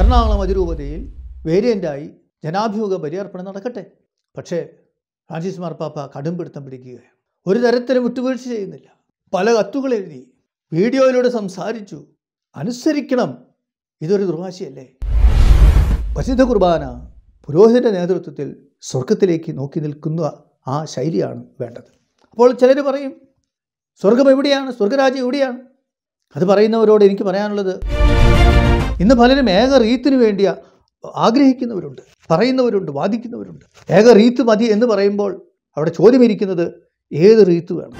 എറണാകുളം അതിരൂപതയിൽ വേരിയൻ്റായി ജനാഭിമുഖ ബലിയർപ്പണം നടക്കട്ടെ പക്ഷേ ഫ്രാൻസിസ് മാർപ്പാപ്പ കടും പിടുത്തം പിടിക്കുകയാണ് ഒരു തരത്തിലും വിട്ടുവീഴ്ച ചെയ്യുന്നില്ല പല കത്തുകൾ എഴുതി വീഡിയോയിലൂടെ സംസാരിച്ചു അനുസരിക്കണം ഇതൊരു ദുർവാശിയല്ലേ പ്രസിദ്ധ കുർബാന പുരോഹിതൻ്റെ നേതൃത്വത്തിൽ സ്വർഗത്തിലേക്ക് നോക്കി നിൽക്കുന്ന ആ ശൈലിയാണ് വേണ്ടത് അപ്പോൾ ചിലർ പറയും സ്വർഗം എവിടെയാണ് സ്വർഗരാജ്യം എവിടെയാണ് അത് പറയുന്നവരോട് എനിക്ക് പറയാനുള്ളത് ഇന്ന് പലരും ഏക റീത്തിന് വേണ്ടിയ ആഗ്രഹിക്കുന്നവരുണ്ട് പറയുന്നവരുണ്ട് വാദിക്കുന്നവരുണ്ട് ഏക റീത്ത് മതി എന്ന് പറയുമ്പോൾ അവിടെ ചോദ്യമിരിക്കുന്നത് ഏത് റീത്ത് വേണം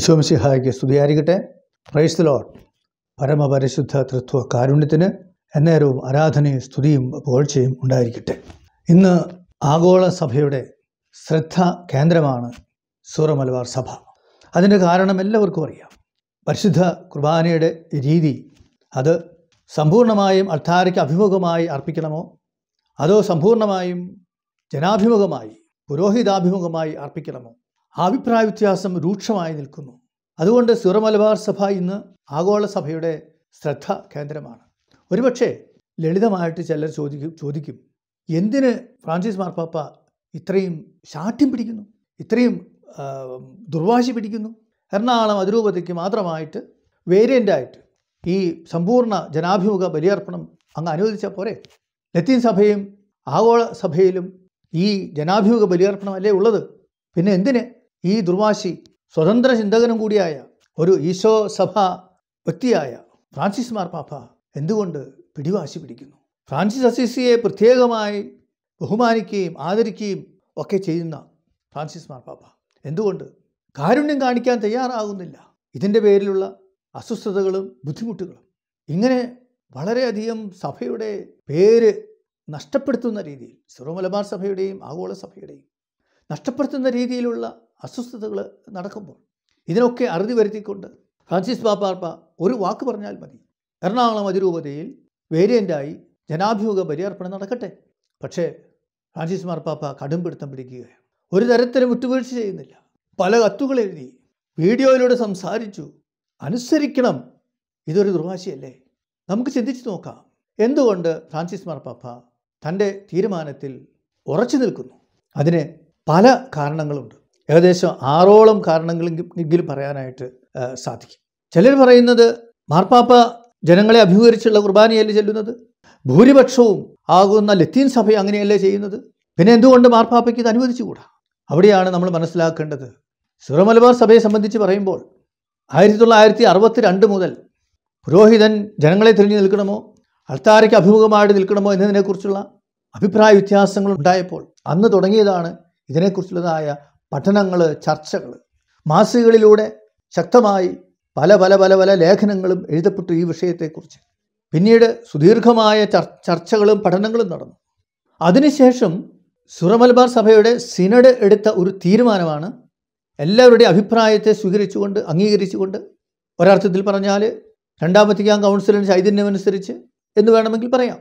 ഈശോംസിഹായ്ക്ക് സ്തുതിയായിരിക്കട്ടെ പ്രൈസ് ലോൺ പരമപരിശുദ്ധ തൃത്വ കാരുണ്യത്തിന് എന്നേരവും ആരാധനയും സ്തുതിയും പുകഴ്ചയും ഉണ്ടായിരിക്കട്ടെ ഇന്ന് ആഗോള സഭയുടെ ശ്രദ്ധ കേന്ദ്രമാണ് സൂറമലബാർ സഭ അതിൻ്റെ കാരണം എല്ലാവർക്കും അറിയാം പരിശുദ്ധ കുർബാനയുടെ രീതി അത് സമ്പൂർണ്ണമായും അർത്ഥാരയ്ക്ക് അഭിമുഖമായി അർപ്പിക്കണമോ അതോ സമ്പൂർണ്ണമായും ജനാഭിമുഖമായി പുരോഹിതാഭിമുഖമായി അർപ്പിക്കണമോ അഭിപ്രായ വ്യത്യാസം രൂക്ഷമായി നിൽക്കുന്നു അതുകൊണ്ട് സിറമലബാർ സഭ ഇന്ന് ആഗോള സഭയുടെ ശ്രദ്ധ കേന്ദ്രമാണ് ഒരുപക്ഷെ ലളിതമായിട്ട് ചിലർ ചോദിക്കും ചോദിക്കും എന്തിന് ഫ്രാൻസിസ് മാർപ്പാപ്പ ഇത്രയും ശാഠ്യം പിടിക്കുന്നു ഇത്രയും ദുർവാശി പിടിക്കുന്നു എറണാകുളം അതിരൂപതയ്ക്ക് മാത്രമായിട്ട് വേരിയൻ്റായിട്ട് ഈ സമ്പൂർണ്ണ ജനാഭിമുഖ ബലിയർപ്പണം അങ്ങ് അനുവദിച്ചാൽ പോരെ ലത്തീൻ സഭയും ആഗോള സഭയിലും ഈ ജനാഭിമുഖ ബലിയർപ്പണം അല്ലേ ഉള്ളത് പിന്നെ എന്തിന് ഈ ദുർവാശി സ്വതന്ത്ര ചിന്തകനും കൂടിയായ ഒരു ഈശോ സഭ വ്യക്തിയായ ഫ്രാൻസിസ് മാർപ്പാപ്പ എന്തുകൊണ്ട് പിടിവാശി പിടിക്കുന്നു ഫ്രാൻസിസ് അസീസിയെ പ്രത്യേകമായി ബഹുമാനിക്കുകയും ആദരിക്കുകയും ഒക്കെ ചെയ്യുന്ന ഫ്രാൻസിസ് മാർപ്പാപ്പ എന്തുകൊണ്ട് കാരുണ്യം കാണിക്കാൻ തയ്യാറാകുന്നില്ല ഇതിൻ്റെ പേരിലുള്ള അസ്വസ്ഥതകളും ബുദ്ധിമുട്ടുകളും ഇങ്ങനെ വളരെയധികം സഭയുടെ പേര് നഷ്ടപ്പെടുത്തുന്ന രീതിയിൽ സിറോ മലബാർ സഭയുടെയും ആഗോള സഭയുടെയും നഷ്ടപ്പെടുത്തുന്ന രീതിയിലുള്ള അസ്വസ്ഥതകൾ നടക്കുമ്പോൾ ഇതിനൊക്കെ അറുതി വരുത്തിക്കൊണ്ട് ഫ്രാൻസിസ് ബാപ്പാർപ്പ ഒരു വാക്ക് പറഞ്ഞാൽ മതി എറണാകുളം അതിരൂപതയിൽ വേരിയൻ്റായി ജനാഭിമുഖ പര്യാർപ്പണം നടക്കട്ടെ പക്ഷേ ഫ്രാൻസിസ് മാർപ്പാപ്പ കടുംപിടുത്തം പിടിക്കുകയാണ് ഒരു തരത്തിലും വിട്ടുവീഴ്ച ചെയ്യുന്നില്ല പല കത്തുകൾ എഴുതി വീഡിയോയിലൂടെ സംസാരിച്ചു അനുസരിക്കണം ഇതൊരു ദുർവാശിയല്ലേ നമുക്ക് ചിന്തിച്ചു നോക്കാം എന്തുകൊണ്ട് ഫ്രാൻസിസ് മാർപ്പാപ്പ തൻ്റെ തീരുമാനത്തിൽ ഉറച്ചു നിൽക്കുന്നു അതിന് പല കാരണങ്ങളുണ്ട് ഏകദേശം ആറോളം കാരണങ്ങളെങ്കിലും പറയാനായിട്ട് സാധിക്കും ചിലർ പറയുന്നത് മാർപ്പാപ്പ ജനങ്ങളെ അഭിമുഖീകരിച്ചുള്ള കുർബാനയല്ലേ ചെല്ലുന്നത് ഭൂരിപക്ഷവും ആകുന്ന ലത്തീൻ സഭ അങ്ങനെയല്ലേ ചെയ്യുന്നത് പിന്നെ എന്തുകൊണ്ട് മാർപ്പാപ്പയ്ക്ക് ഇത് അനുവദിച്ചുകൂടാ അവിടെയാണ് നമ്മൾ മനസ്സിലാക്കേണ്ടത് സിറമലബാർ സഭയെ സംബന്ധിച്ച് പറയുമ്പോൾ ആയിരത്തി തൊള്ളായിരത്തി അറുപത്തി രണ്ട് മുതൽ പുരോഹിതൻ ജനങ്ങളെ തിരിഞ്ഞു നിൽക്കണമോ അൾത്താരയ്ക്ക് അഭിമുഖമായിട്ട് നിൽക്കണമോ എന്നതിനെക്കുറിച്ചുള്ള അഭിപ്രായ വ്യത്യാസങ്ങൾ ഉണ്ടായപ്പോൾ അന്ന് തുടങ്ങിയതാണ് ഇതിനെക്കുറിച്ചുള്ളതായ പഠനങ്ങൾ ചർച്ചകൾ മാസികകളിലൂടെ ശക്തമായി പല പല പല പല ലേഖനങ്ങളും എഴുതപ്പെട്ടു ഈ വിഷയത്തെക്കുറിച്ച് പിന്നീട് സുദീർഘമായ ചർച്ചകളും പഠനങ്ങളും നടന്നു അതിനുശേഷം സുറമൽബാർ സഭയുടെ സിനഡ് എടുത്ത ഒരു തീരുമാനമാണ് എല്ലാവരുടെയും അഭിപ്രായത്തെ സ്വീകരിച്ചുകൊണ്ട് അംഗീകരിച്ചുകൊണ്ട് ഒരർത്ഥത്തിൽ പറഞ്ഞാൽ രണ്ടാമത്തെ വത്തിക്കാൻ കൗൺസിലിൻ്റെ ചൈതന്യമനുസരിച്ച് എന്ന് വേണമെങ്കിൽ പറയാം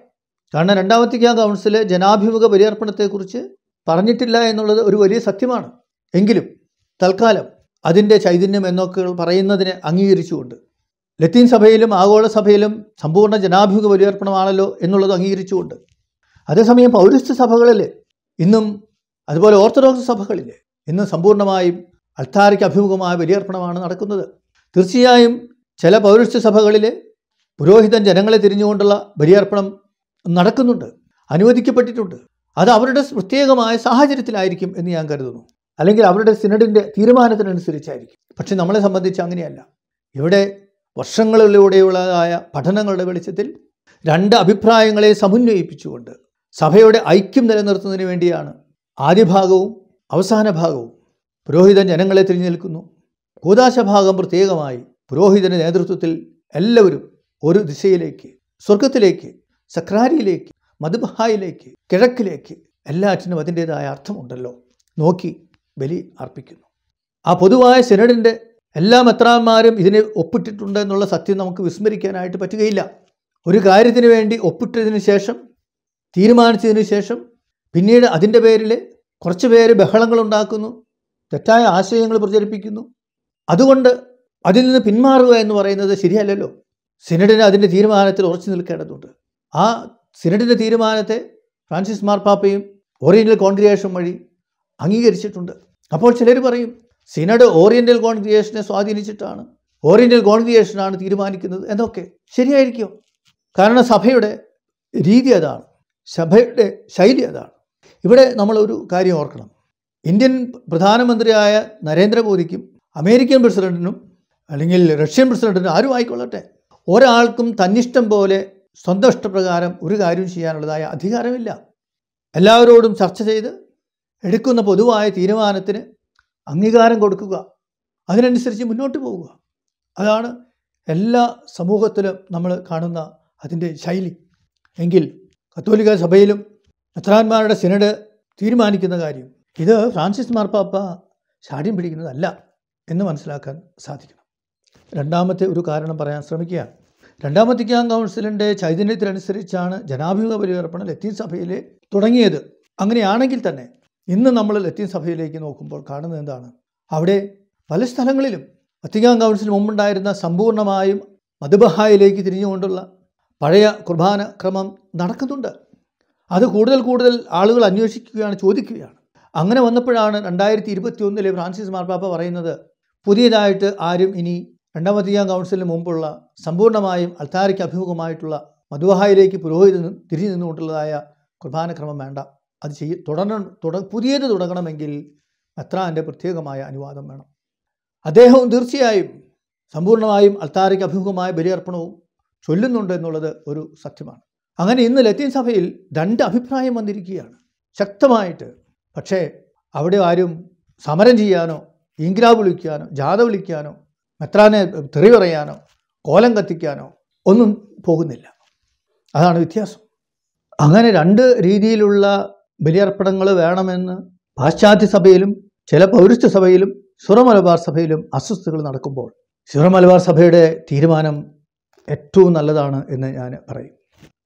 കാരണം രണ്ടാമത്തെ വത്തിക്കാൻ കൗൺസിൽ ജനാഭിമുഖ പരിയർപ്പണത്തെക്കുറിച്ച് പറഞ്ഞിട്ടില്ല എന്നുള്ളത് ഒരു വലിയ സത്യമാണ് എങ്കിലും തൽക്കാലം അതിൻ്റെ ചൈതന്യം എന്നൊക്കെ പറയുന്നതിനെ അംഗീകരിച്ചുകൊണ്ട് ലത്തീൻ സഭയിലും ആഗോള സഭയിലും സമ്പൂർണ്ണ ജനാഭിമുഖ പരിയർപ്പണമാണല്ലോ എന്നുള്ളത് അംഗീകരിച്ചുകൊണ്ട് അതേസമയം പൗരസ്ത്യ സഭകളിൽ ഇന്നും അതുപോലെ ഓർത്തഡോക്സ് സഭകളിൽ ഇന്ന് സമ്പൂർണ്ണമായും അൽത്താരയ്ക്ക് അഭിമുഖമായ ബലിയർപ്പണമാണ് നടക്കുന്നത് തീർച്ചയായും ചില പൗരസ്ത്യ സഭകളിൽ പുരോഹിതൻ ജനങ്ങളെ തിരിഞ്ഞുകൊണ്ടുള്ള ബലിയർപ്പണം നടക്കുന്നുണ്ട് അനുവദിക്കപ്പെട്ടിട്ടുണ്ട് അത് അവരുടെ പ്രത്യേകമായ സാഹചര്യത്തിലായിരിക്കും എന്ന് ഞാൻ കരുതുന്നു അല്ലെങ്കിൽ അവരുടെ സിനഡിൻ്റെ തീരുമാനത്തിനനുസരിച്ചായിരിക്കും പക്ഷെ നമ്മളെ സംബന്ധിച്ച് അങ്ങനെയല്ല ഇവിടെ വർഷങ്ങളിലൂടെയുള്ളതായ പഠനങ്ങളുടെ വെളിച്ചത്തിൽ രണ്ട് അഭിപ്രായങ്ങളെ സമുന്നയിപ്പിച്ചുകൊണ്ട് സഭയുടെ ഐക്യം നിലനിർത്തുന്നതിന് വേണ്ടിയാണ് ആദ്യ ഭാഗവും അവസാന ഭാഗവും പുരോഹിതൻ ജനങ്ങളെ തിരിഞ്ഞു നിൽക്കുന്നു കൂതാശ ഭാഗം പ്രത്യേകമായി പുരോഹിതൻ്റെ നേതൃത്വത്തിൽ എല്ലാവരും ഒരു ദിശയിലേക്ക് സ്വർഗത്തിലേക്ക് സക്രാരിയിലേക്ക് മധുബഹായിലേക്ക് കിഴക്കിലേക്ക് എല്ലാറ്റിനും അതിൻ്റെതായ അർത്ഥമുണ്ടല്ലോ നോക്കി ബലി അർപ്പിക്കുന്നു ആ പൊതുവായ സെനഡിൻ്റെ എല്ലാ മെത്രാന്മാരും ഇതിനെ ഒപ്പിട്ടിട്ടുണ്ട് എന്നുള്ള സത്യം നമുക്ക് വിസ്മരിക്കാനായിട്ട് പറ്റുകയില്ല ഒരു കാര്യത്തിന് വേണ്ടി ഒപ്പിട്ടതിന് ശേഷം തീരുമാനിച്ചതിന് ശേഷം പിന്നീട് അതിൻ്റെ പേരിൽ കുറച്ച് പേര് ബഹളങ്ങൾ ഉണ്ടാക്കുന്നു തെറ്റായ ആശയങ്ങൾ പ്രചരിപ്പിക്കുന്നു അതുകൊണ്ട് അതിൽ നിന്ന് പിന്മാറുക എന്ന് പറയുന്നത് ശരിയല്ലല്ലോ സിനഡിന് അതിൻ്റെ തീരുമാനത്തിൽ ഉറച്ചു നിൽക്കേണ്ടതുണ്ട് ആ സിനഡിൻ്റെ തീരുമാനത്തെ ഫ്രാൻസിസ് മാർപ്പാപ്പയും ഓറിയൻ്റൽ കോൺഗ്രിയേഷൻ വഴി അംഗീകരിച്ചിട്ടുണ്ട് അപ്പോൾ ചിലർ പറയും സിനഡ് ഓറിയൻ്റൽ കോൺഗ്രിയേഷനെ സ്വാധീനിച്ചിട്ടാണ് ഓറിയൻ്റൽ കോൺഗ്രിയേഷനാണ് തീരുമാനിക്കുന്നത് എന്നൊക്കെ ശരിയായിരിക്കും കാരണം സഭയുടെ രീതി അതാണ് സഭയുടെ ശൈലി അതാണ് ഇവിടെ നമ്മളൊരു കാര്യം ഓർക്കണം ഇന്ത്യൻ പ്രധാനമന്ത്രിയായ നരേന്ദ്രമോദിക്കും അമേരിക്കൻ പ്രസിഡന്റിനും അല്ലെങ്കിൽ റഷ്യൻ പ്രസിഡന്റിനും ആരും ആയിക്കൊള്ളട്ടെ ഒരാൾക്കും തന്നിഷ്ടം പോലെ സ്വന്തം ഇഷ്ടപ്രകാരം ഒരു കാര്യം ചെയ്യാനുള്ളതായ അധികാരമില്ല എല്ലാവരോടും ചർച്ച ചെയ്ത് എടുക്കുന്ന പൊതുവായ തീരുമാനത്തിന് അംഗീകാരം കൊടുക്കുക അതിനനുസരിച്ച് മുന്നോട്ട് പോവുക അതാണ് എല്ലാ സമൂഹത്തിലും നമ്മൾ കാണുന്ന അതിൻ്റെ ശൈലി എങ്കിൽ കത്തോലിക്ക സഭയിലും നത്രാന്മാരുടെ സിനഡ് തീരുമാനിക്കുന്ന കാര്യം ഇത് ഫ്രാൻസിസ് മാർപ്പാപ്പ ശാഠ്യം പിടിക്കുന്നതല്ല എന്ന് മനസ്സിലാക്കാൻ സാധിക്കണം രണ്ടാമത്തെ ഒരു കാരണം പറയാൻ രണ്ടാമത്തെ ക്യാം കൗൺസിലിൻ്റെ ചൈതന്യത്തിനനുസരിച്ചാണ് ജനാഭിമുഖ പരിവർപ്പണം ലത്തീൻ സഭയിൽ തുടങ്ങിയത് അങ്ങനെയാണെങ്കിൽ തന്നെ ഇന്ന് നമ്മൾ ലത്തീൻ സഭയിലേക്ക് നോക്കുമ്പോൾ കാണുന്നത് എന്താണ് അവിടെ പല സ്ഥലങ്ങളിലും വത്തിക്കാൻ കൗൺസിൽ മുമ്പുണ്ടായിരുന്ന സമ്പൂർണ്ണമായും മധുബഹായിലേക്ക് തിരിഞ്ഞുകൊണ്ടുള്ള പഴയ കുർബാന ക്രമം നടക്കുന്നുണ്ട് അത് കൂടുതൽ കൂടുതൽ ആളുകൾ അന്വേഷിക്കുകയാണ് ചോദിക്കുകയാണ് അങ്ങനെ വന്നപ്പോഴാണ് രണ്ടായിരത്തി ഇരുപത്തി ഒന്നിലെ ഫ്രാൻസിസ് മാർപ്പാപ്പ പറയുന്നത് പുതിയതായിട്ട് ആരും ഇനി രണ്ടാമത്തെയാം കൗൺസിലിന് മുമ്പുള്ള സമ്പൂർണ്ണമായും അൽത്താരയ്ക്ക് അഭിമുഖമായിട്ടുള്ള മധുവഹായിലേക്ക് പുരോഹിത തിരിഞ്ഞു നിന്നുകൊണ്ടുള്ളതായ കുർബാനക്രമം വേണ്ട അത് ചെയ്യ തുടരണം തുട പുതിയത് തുടങ്ങണമെങ്കിൽ അത്രാൻ്റെ പ്രത്യേകമായ അനുവാദം വേണം അദ്ദേഹവും തീർച്ചയായും സമ്പൂർണ്ണമായും അൽത്താരയ്ക്ക് അഭിമുഖമായ ബലിയർപ്പണവും ചൊല്ലുന്നുണ്ട് എന്നുള്ളത് ഒരു സത്യമാണ് അങ്ങനെ ഇന്ന് ലത്തീൻ സഭയിൽ രണ്ട് അഭിപ്രായം വന്നിരിക്കുകയാണ് ശക്തമായിട്ട് പക്ഷേ അവിടെ ആരും സമരം ചെയ്യാനോ ഇംഗ്രാബ് വിളിക്കാനോ ജാഥ വിളിക്കാനോ മെത്രാനെ തെറി പറയാനോ കോലം കത്തിക്കാനോ ഒന്നും പോകുന്നില്ല അതാണ് വ്യത്യാസം അങ്ങനെ രണ്ട് രീതിയിലുള്ള ബലിയർപ്പണങ്ങൾ വേണമെന്ന് പാശ്ചാത്യ സഭയിലും ചില പൗരസ്ത്യ സഭയിലും സുറമലബാർ സഭയിലും അസ്വസ്ഥതകൾ നടക്കുമ്പോൾ സുറമലബാർ സഭയുടെ തീരുമാനം ഏറ്റവും നല്ലതാണ് എന്ന് ഞാൻ പറയും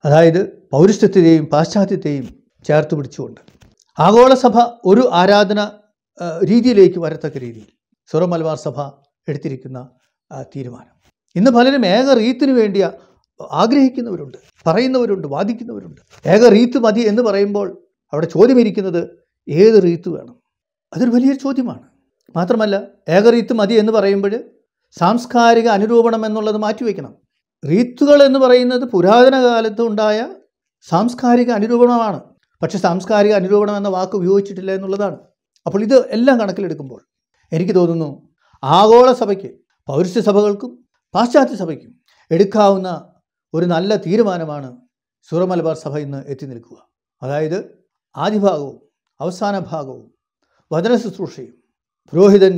അതായത് പൗരസ്ത്യത്തെയും പാശ്ചാത്യത്തെയും ചേർത്ത് പിടിച്ചുകൊണ്ട് ആഗോളസഭ ഒരു ആരാധന രീതിയിലേക്ക് വരത്തക്ക രീതിയിൽ സുറ മലബാർ സഭ എടുത്തിരിക്കുന്ന തീരുമാനം ഇന്ന് പലരും ഏക റീത്തിന് വേണ്ടിയ ആഗ്രഹിക്കുന്നവരുണ്ട് പറയുന്നവരുണ്ട് വാദിക്കുന്നവരുണ്ട് ഏക റീത്ത് മതി എന്ന് പറയുമ്പോൾ അവിടെ ചോദ്യമിരിക്കുന്നത് ഏത് റീത്ത് വേണം അതൊരു വലിയൊരു ചോദ്യമാണ് മാത്രമല്ല ഏക റീത്ത് മതി എന്ന് പറയുമ്പോൾ സാംസ്കാരിക അനുരൂപണം എന്നുള്ളത് മാറ്റിവെക്കണം റീത്തുകൾ എന്ന് പറയുന്നത് പുരാതന കാലത്ത് ഉണ്ടായ സാംസ്കാരിക അനുരൂപണമാണ് പക്ഷെ സാംസ്കാരിക അനുരൂപണം എന്ന വാക്ക് ഉപയോഗിച്ചിട്ടില്ല എന്നുള്ളതാണ് അപ്പോൾ ഇത് എല്ലാം കണക്കിലെടുക്കുമ്പോൾ എനിക്ക് തോന്നുന്നു ആഗോള സഭയ്ക്ക് പൗരസ്ത്യ സഭകൾക്കും പാശ്ചാത്യ സഭയ്ക്കും എടുക്കാവുന്ന ഒരു നല്ല തീരുമാനമാണ് സൂറമലബാർ സഭ ഇന്ന് എത്തി നിൽക്കുക അതായത് ആദ്യഭാഗവും അവസാന ഭാഗവും വചന ശുശ്രൂഷയും പുരോഹിതൻ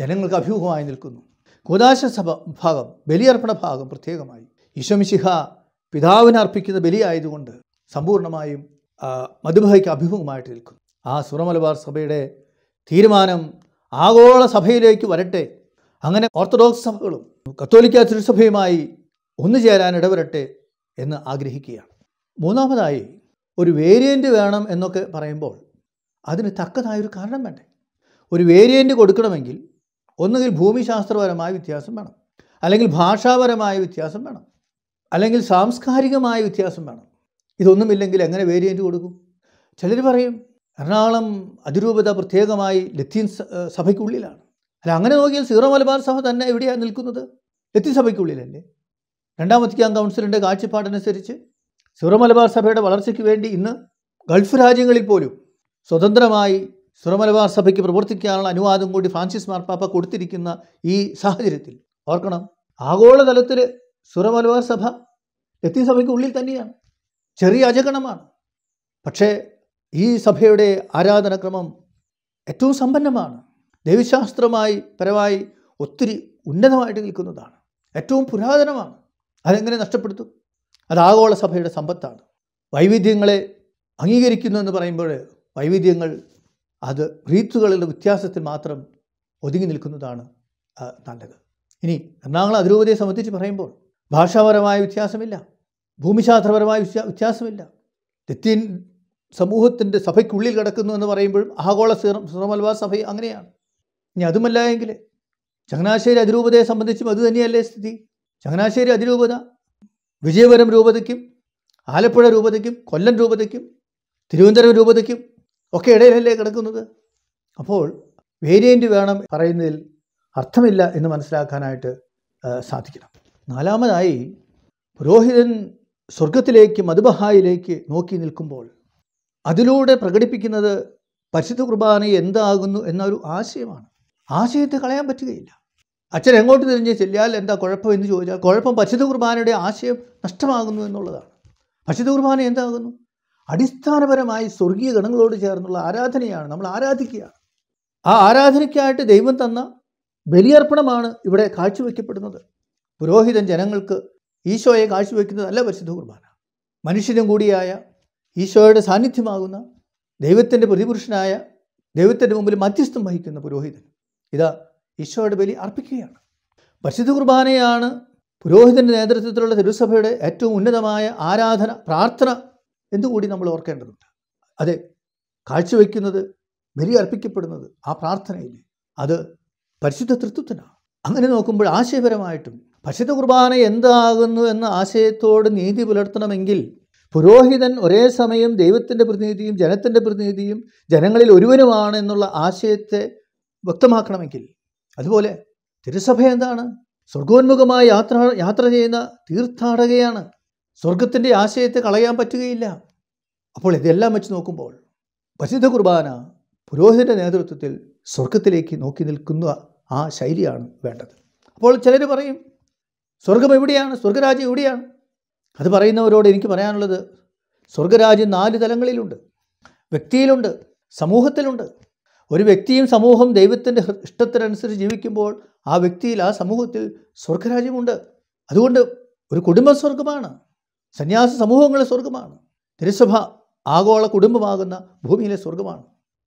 ജനങ്ങൾക്ക് അഭിമുഖമായി നിൽക്കുന്നു കുദാശ സഭ ഭാഗം ബലിയർപ്പണ ഭാഗം പ്രത്യേകമായി ഈശ്വമിശിഹ പിതാവിന് അർപ്പിക്കുന്ന ബലിയായതുകൊണ്ട് സമ്പൂർണമായും മധുബഹയ്ക്ക് അഭിമുഖമായിട്ട് നിൽക്കും ആ സുറമലബാർ സഭയുടെ തീരുമാനം ആഗോള സഭയിലേക്ക് വരട്ടെ അങ്ങനെ ഓർത്തഡോക്സ് സഭകളും കത്തോലിക്ക തിരുസഭയുമായി ഒന്നു ചേരാൻ ഇടവരട്ടെ എന്ന് ആഗ്രഹിക്കുകയാണ് മൂന്നാമതായി ഒരു വേരിയൻ്റ് വേണം എന്നൊക്കെ പറയുമ്പോൾ അതിന് തക്കതായൊരു കാരണം വേണ്ടേ ഒരു വേരിയൻ്റ് കൊടുക്കണമെങ്കിൽ ഒന്നുകിൽ ഭൂമിശാസ്ത്രപരമായ വ്യത്യാസം വേണം അല്ലെങ്കിൽ ഭാഷാപരമായ വ്യത്യാസം വേണം അല്ലെങ്കിൽ സാംസ്കാരികമായ വ്യത്യാസം വേണം ഇതൊന്നുമില്ലെങ്കിൽ എങ്ങനെ വേരിയൻറ്റ് കൊടുക്കും ചിലർ പറയും എറണാകുളം അതിരൂപത പ്രത്യേകമായി ലത്തീൻ സഭയ്ക്കുള്ളിലാണ് അല്ല അങ്ങനെ നോക്കിയാൽ സീറോ മലബാർ സഭ തന്നെ എവിടെയാണ് നിൽക്കുന്നത് ലത്തീൻ സഭയ്ക്കുള്ളിലല്ലേ രണ്ടാമത്തെ വത്തിക്കാൻ കൗൺസിലിൻ്റെ കാഴ്ചപ്പാടനുസരിച്ച് സീറോ മലബാർ സഭയുടെ വളർച്ചയ്ക്ക് വേണ്ടി ഇന്ന് ഗൾഫ് രാജ്യങ്ങളിൽ പോലും സ്വതന്ത്രമായി സുറമലബാർ സഭയ്ക്ക് പ്രവർത്തിക്കാനുള്ള അനുവാദം കൂടി ഫ്രാൻസിസ് മാർപ്പാപ്പ കൊടുത്തിരിക്കുന്ന ഈ സാഹചര്യത്തിൽ ഓർക്കണം ആഗോളതലത്തിൽ സുറമലബാർ സഭ എത്തി സഭയ്ക്ക് ഉള്ളിൽ തന്നെയാണ് ചെറിയ അജഗണമാണ് പക്ഷേ ഈ സഭയുടെ ആരാധനക്രമം ഏറ്റവും സമ്പന്നമാണ് ദൈവശാസ്ത്രമായി പരമായി ഒത്തിരി ഉന്നതമായിട്ട് നിൽക്കുന്നതാണ് ഏറ്റവും പുരാതനമാണ് അതെങ്ങനെ നഷ്ടപ്പെടുത്തും അത് ആഗോള സഭയുടെ സമ്പത്താണ് വൈവിധ്യങ്ങളെ അംഗീകരിക്കുന്നു എന്ന് പറയുമ്പോൾ വൈവിധ്യങ്ങൾ അത് റീത്തുകളുടെ വ്യത്യാസത്തിൽ മാത്രം ഒതുങ്ങി നിൽക്കുന്നതാണ് നല്ലത് ഇനി എറണാകുളം അതിരൂപതയെ സംബന്ധിച്ച് പറയുമ്പോൾ ഭാഷാപരമായ വ്യത്യാസമില്ല ഭൂമിശാസ്ത്രപരമായ വ്യത്യാസമില്ല തെറ്റിൻ സമൂഹത്തിൻ്റെ സഭയ്ക്കുള്ളിൽ കിടക്കുന്നു എന്ന് പറയുമ്പോഴും ആഗോള സിറമൽവാ സഭ അങ്ങനെയാണ് ഇനി അതുമല്ല എങ്കിൽ ചങ്ങനാശ്ശേരി അതിരൂപതയെ സംബന്ധിച്ചും തന്നെയല്ലേ സ്ഥിതി ചങ്ങനാശ്ശേരി അതിരൂപത വിജയപുരം രൂപതയ്ക്കും ആലപ്പുഴ രൂപതയ്ക്കും കൊല്ലം രൂപതയ്ക്കും തിരുവനന്തപുരം രൂപതയ്ക്കും ഒക്കെ ഇടയിലല്ലേ കിടക്കുന്നത് അപ്പോൾ വേരിയൻ്റ് വേണം പറയുന്നതിൽ അർത്ഥമില്ല എന്ന് മനസ്സിലാക്കാനായിട്ട് സാധിക്കണം നാലാമതായി പുരോഹിതൻ സ്വർഗത്തിലേക്ക് മധുബഹായിലേക്ക് നോക്കി നിൽക്കുമ്പോൾ അതിലൂടെ പ്രകടിപ്പിക്കുന്നത് പരിശുദ്ധ കുർബാന എന്താകുന്നു എന്നൊരു ആശയമാണ് ആശയത്തെ കളയാൻ പറ്റുകയില്ല അച്ഛൻ എങ്ങോട്ട് തിരിഞ്ഞ് ചെല്ലിയാൽ എന്താ കുഴപ്പം എന്ന് ചോദിച്ചാൽ കുഴപ്പം പരിശുദ്ധ കുർബാനയുടെ ആശയം നഷ്ടമാകുന്നു എന്നുള്ളതാണ് പരിശുദ്ധ കുർബാന എന്താകുന്നു അടിസ്ഥാനപരമായി സ്വർഗീയ ഗണങ്ങളോട് ചേർന്നുള്ള ആരാധനയാണ് നമ്മൾ ആരാധിക്കുകയാണ് ആ ആരാധനയ്ക്കായിട്ട് ദൈവം തന്ന ബലിയർപ്പണമാണ് ഇവിടെ കാഴ്ചവെക്കപ്പെടുന്നത് പുരോഹിതൻ ജനങ്ങൾക്ക് ഈശോയെ കാഴ്ചവെക്കുന്നതല്ല പരിശുദ്ധ കുർബാന മനുഷ്യനും കൂടിയായ ഈശോയുടെ സാന്നിധ്യമാകുന്ന ദൈവത്തിൻ്റെ പ്രതിപുരുഷനായ ദൈവത്തിൻ്റെ മുമ്പിൽ മധ്യസ്ഥം വഹിക്കുന്ന പുരോഹിതൻ ഇതാ ഈശോയുടെ ബലി അർപ്പിക്കുകയാണ് പരിശുദ്ധ കുർബാനയാണ് പുരോഹിതൻ്റെ നേതൃത്വത്തിലുള്ള തിരുസഭയുടെ ഏറ്റവും ഉന്നതമായ ആരാധന പ്രാർത്ഥന എന്തുകൂടി നമ്മൾ ഓർക്കേണ്ടതുണ്ട് അതെ കാഴ്ചവെക്കുന്നത് ബലി അർപ്പിക്കപ്പെടുന്നത് ആ പ്രാർത്ഥനയിൽ അത് പരിശുദ്ധ തൃത്വത്തിനാണ് അങ്ങനെ നോക്കുമ്പോൾ ആശയപരമായിട്ടും പരിശുദ്ധ കുർബാന എന്താകുന്നു എന്ന ആശയത്തോട് നീതി പുലർത്തണമെങ്കിൽ പുരോഹിതൻ ഒരേ സമയം ദൈവത്തിൻ്റെ പ്രതിനിധിയും ജനത്തിൻ്റെ പ്രതിനിധിയും ജനങ്ങളിൽ ഒരുവനുമാണ് എന്നുള്ള ആശയത്തെ വ്യക്തമാക്കണമെങ്കിൽ അതുപോലെ തിരുസഭ എന്താണ് സ്വർഗോന്മുഖമായ യാത്ര യാത്ര ചെയ്യുന്ന തീർത്ഥാടകയാണ് സ്വർഗത്തിൻ്റെ ആശയത്തെ കളയാൻ പറ്റുകയില്ല അപ്പോൾ ഇതെല്ലാം വെച്ച് നോക്കുമ്പോൾ പരിശുദ്ധ കുർബാന പുരോഹിതൻ്റെ നേതൃത്വത്തിൽ സ്വർഗത്തിലേക്ക് നോക്കി നിൽക്കുന്ന ആ ശൈലിയാണ് വേണ്ടത് അപ്പോൾ ചിലർ പറയും സ്വർഗം എവിടെയാണ് സ്വർഗരാജ്യം എവിടെയാണ് അത് പറയുന്നവരോട് എനിക്ക് പറയാനുള്ളത് സ്വർഗരാജ്യം നാല് തലങ്ങളിലുണ്ട് വ്യക്തിയിലുണ്ട് സമൂഹത്തിലുണ്ട് ഒരു വ്യക്തിയും സമൂഹം ദൈവത്തിൻ്റെ ഇഷ്ടത്തിനനുസരിച്ച് ജീവിക്കുമ്പോൾ ആ വ്യക്തിയിൽ ആ സമൂഹത്തിൽ സ്വർഗരാജ്യമുണ്ട് അതുകൊണ്ട് ഒരു കുടുംബ സ്വർഗമാണ് സന്യാസ സമൂഹങ്ങളെ സ്വർഗമാണ് തിരുസഭ ആഗോള കുടുംബമാകുന്ന ഭൂമിയിലെ സ്വർഗമാണ്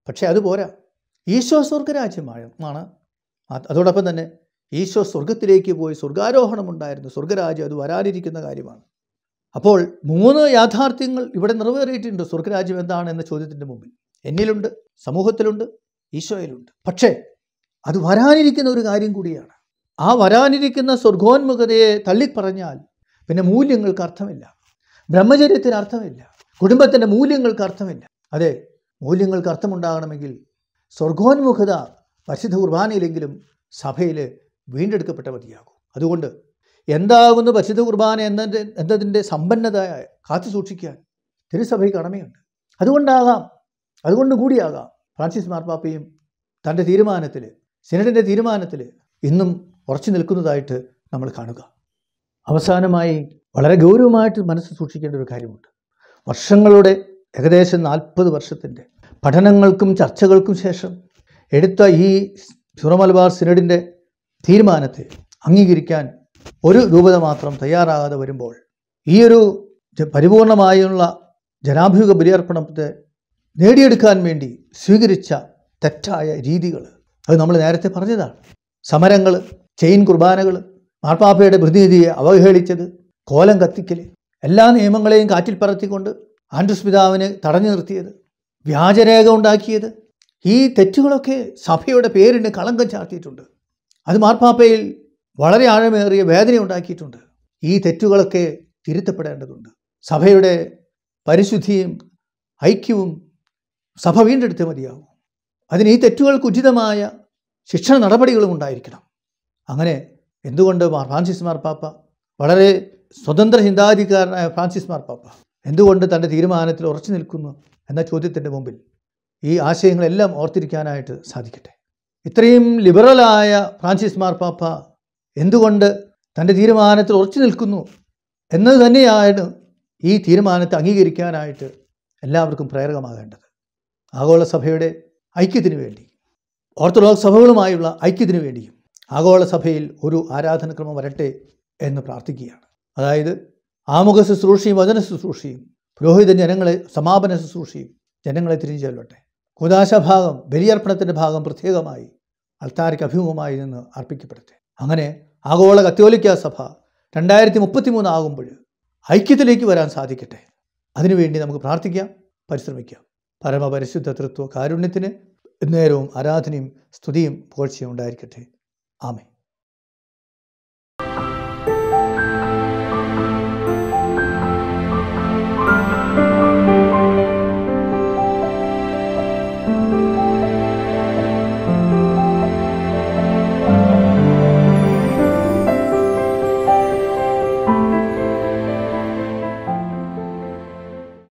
പക്ഷേ അതുപോരാ ഈശോ സ്വർഗരാജ്യമാണ് അതോടൊപ്പം തന്നെ ഈശോ സ്വർഗത്തിലേക്ക് പോയി സ്വർഗാരോഹണമുണ്ടായിരുന്നു സ്വർഗരാജ്യം അത് വരാനിരിക്കുന്ന കാര്യമാണ് അപ്പോൾ മൂന്ന് യാഥാർത്ഥ്യങ്ങൾ ഇവിടെ നിറവേറിയിട്ടുണ്ട് സ്വർഗരാജ്യം എന്താണ് എന്ന ചോദ്യത്തിൻ്റെ മുമ്പിൽ എന്നിലുണ്ട് സമൂഹത്തിലുണ്ട് ഈശോയിലുണ്ട് പക്ഷേ അത് വരാനിരിക്കുന്ന ഒരു കാര്യം കൂടിയാണ് ആ വരാനിരിക്കുന്ന സ്വർഗോന്മുഖതയെ തള്ളിപ്പറഞ്ഞാൽ പിന്നെ മൂല്യങ്ങൾക്ക് അർത്ഥമില്ല ബ്രഹ്മചര്യത്തിന് അർത്ഥമില്ല കുടുംബത്തിൻ്റെ മൂല്യങ്ങൾക്ക് അർത്ഥമില്ല അതെ മൂല്യങ്ങൾക്ക് അർത്ഥമുണ്ടാകണമെങ്കിൽ സ്വർഗോന്മുഖത പരിശുദ്ധ കുർബാനയിലെങ്കിലും സഭയിൽ വീണ്ടെടുക്കപ്പെട്ട മതിയാകും അതുകൊണ്ട് എന്താകുന്നു പരിശുദ്ധ കുർബാന എന്നതിൻ്റെ എന്നതിൻ്റെ സമ്പന്നത കാത്തു സൂക്ഷിക്കാൻ തിരുസഭയ്ക്ക് കടമയുണ്ട് അതുകൊണ്ടാകാം അതുകൊണ്ട് കൂടിയാകാം ഫ്രാൻസിസ് മാർപ്പാപ്പയും തൻ്റെ തീരുമാനത്തിൽ സിനഡിൻ്റെ തീരുമാനത്തിൽ ഇന്നും ഉറച്ചു നിൽക്കുന്നതായിട്ട് നമ്മൾ കാണുക അവസാനമായി വളരെ ഗൗരവമായിട്ട് മനസ്സ് സൂക്ഷിക്കേണ്ട ഒരു കാര്യമുണ്ട് വർഷങ്ങളുടെ ഏകദേശം നാൽപ്പത് വർഷത്തിൻ്റെ പഠനങ്ങൾക്കും ചർച്ചകൾക്കും ശേഷം എടുത്ത ഈ സുറമലബാർ സിനഡിൻ്റെ തീരുമാനത്തെ അംഗീകരിക്കാൻ ഒരു രൂപത മാത്രം തയ്യാറാകാതെ വരുമ്പോൾ ഈ ഒരു പരിപൂർണമായുള്ള ജനാഭിമുഖ ബലിയർപ്പണത്തെ നേടിയെടുക്കാൻ വേണ്ടി സ്വീകരിച്ച തെറ്റായ രീതികൾ അത് നമ്മൾ നേരത്തെ പറഞ്ഞതാണ് സമരങ്ങൾ ചെയിൻ കുർബാനകൾ മാർപ്പാപ്പയുടെ പ്രതിനിധിയെ അവഹേളിച്ചത് കോലം കത്തിക്കൽ എല്ലാ നിയമങ്ങളെയും കാറ്റിൽ പറത്തിക്കൊണ്ട് ആൻഡ്രസ് പിതാവിനെ തടഞ്ഞു നിർത്തിയത് വ്യാജരേഖ ഉണ്ടാക്കിയത് ഈ തെറ്റുകളൊക്കെ സഭയുടെ പേരിന് കളങ്കം ചാർത്തിയിട്ടുണ്ട് അത് മാർപ്പാപ്പയിൽ വളരെ ആഴമേറിയ വേദന ഉണ്ടാക്കിയിട്ടുണ്ട് ഈ തെറ്റുകളൊക്കെ തിരുത്തപ്പെടേണ്ടതുണ്ട് സഭയുടെ പരിശുദ്ധിയും ഐക്യവും സഭ വീണ്ടെടുത്ത് മതിയാവും അതിന് ഈ തെറ്റുകൾക്ക് ഉചിതമായ ശിക്ഷണ നടപടികളും ഉണ്ടായിരിക്കണം അങ്ങനെ എന്തുകൊണ്ട് ഫ്രാൻസിസ് മാർപ്പാപ്പ വളരെ സ്വതന്ത്ര ചിന്താഗതിക്കാരനായ ഫ്രാൻസിസ് മാർപ്പാപ്പ എന്തുകൊണ്ട് തൻ്റെ തീരുമാനത്തിൽ ഉറച്ചു നിൽക്കുന്നു എന്ന ചോദ്യത്തിൻ്റെ മുമ്പിൽ ഈ ആശയങ്ങളെല്ലാം ഓർത്തിരിക്കാനായിട്ട് സാധിക്കട്ടെ ഇത്രയും ലിബറലായ ഫ്രാൻസിസ് മാർപ്പാപ്പ എന്തുകൊണ്ട് തൻ്റെ തീരുമാനത്തിൽ ഉറച്ചു നിൽക്കുന്നു എന്നത് തന്നെയാണ് ഈ തീരുമാനത്തെ അംഗീകരിക്കാനായിട്ട് എല്ലാവർക്കും പ്രേരകമാകേണ്ടത് ആഗോള സഭയുടെ ഐക്യത്തിനു വേണ്ടി ഓർത്തഡോക്സ് സഭകളുമായുള്ള ഐക്യത്തിനു വേണ്ടിയും ആഗോള സഭയിൽ ഒരു ആരാധനക്രമം വരട്ടെ എന്ന് പ്രാർത്ഥിക്കുകയാണ് അതായത് ആമുഖ ശുശ്രൂഷയും വചന ശുശ്രൂഷയും പുരോഹിത ജനങ്ങളെ സമാപന ശുശ്രൂഷയും ജനങ്ങളെ തിരിഞ്ഞു ചെല്ലട്ടെ കുദാശ ഭാഗം ബലിയർപ്പണത്തിൻ്റെ ഭാഗം പ്രത്യേകമായി അൾത്താരയ്ക്ക് അഭിമുഖമായി നിന്ന് അർപ്പിക്കപ്പെടട്ടെ അങ്ങനെ ആഗോള കത്തോലിക്ക സഭ രണ്ടായിരത്തി മുപ്പത്തി ആകുമ്പോൾ ഐക്യത്തിലേക്ക് വരാൻ സാധിക്കട്ടെ അതിനുവേണ്ടി നമുക്ക് പ്രാർത്ഥിക്കാം പരിശ്രമിക്കാം പരമപരിശുദ്ധ തൃത്വ കാരുണ്യത്തിന് നേരവും ആരാധനയും സ്തുതിയും പുകഴ്ചയും ഉണ്ടായിരിക്കട്ടെ ആമേ